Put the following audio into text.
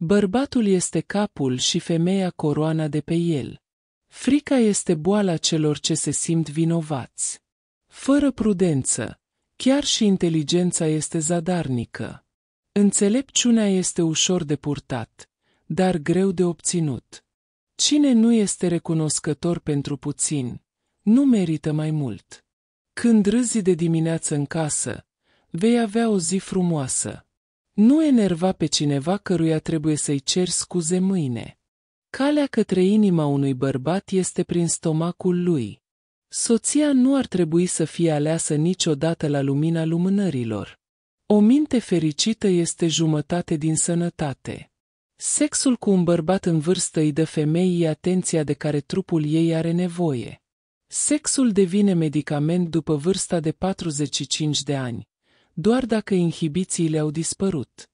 Bărbatul este capul și femeia coroana de pe el. Frica este boala celor ce se simt vinovați. Fără prudență, chiar și inteligența este zadarnică. Înțelepciunea este ușor de purtat, dar greu de obținut. Cine nu este recunoscător pentru puțin, nu merită mai mult. Când râzi de dimineață în casă, vei avea o zi frumoasă. Nu enerva pe cineva căruia trebuie să-i ceri scuze mâine. Calea către inima unui bărbat este prin stomacul lui. Soția nu ar trebui să fie aleasă niciodată la lumina lumânărilor. O minte fericită este jumătate din sănătate. Sexul cu un bărbat în vârstă îi dă femeii atenția de care trupul ei are nevoie. Sexul devine medicament după vârsta de 45 de ani, doar dacă inhibițiile au dispărut.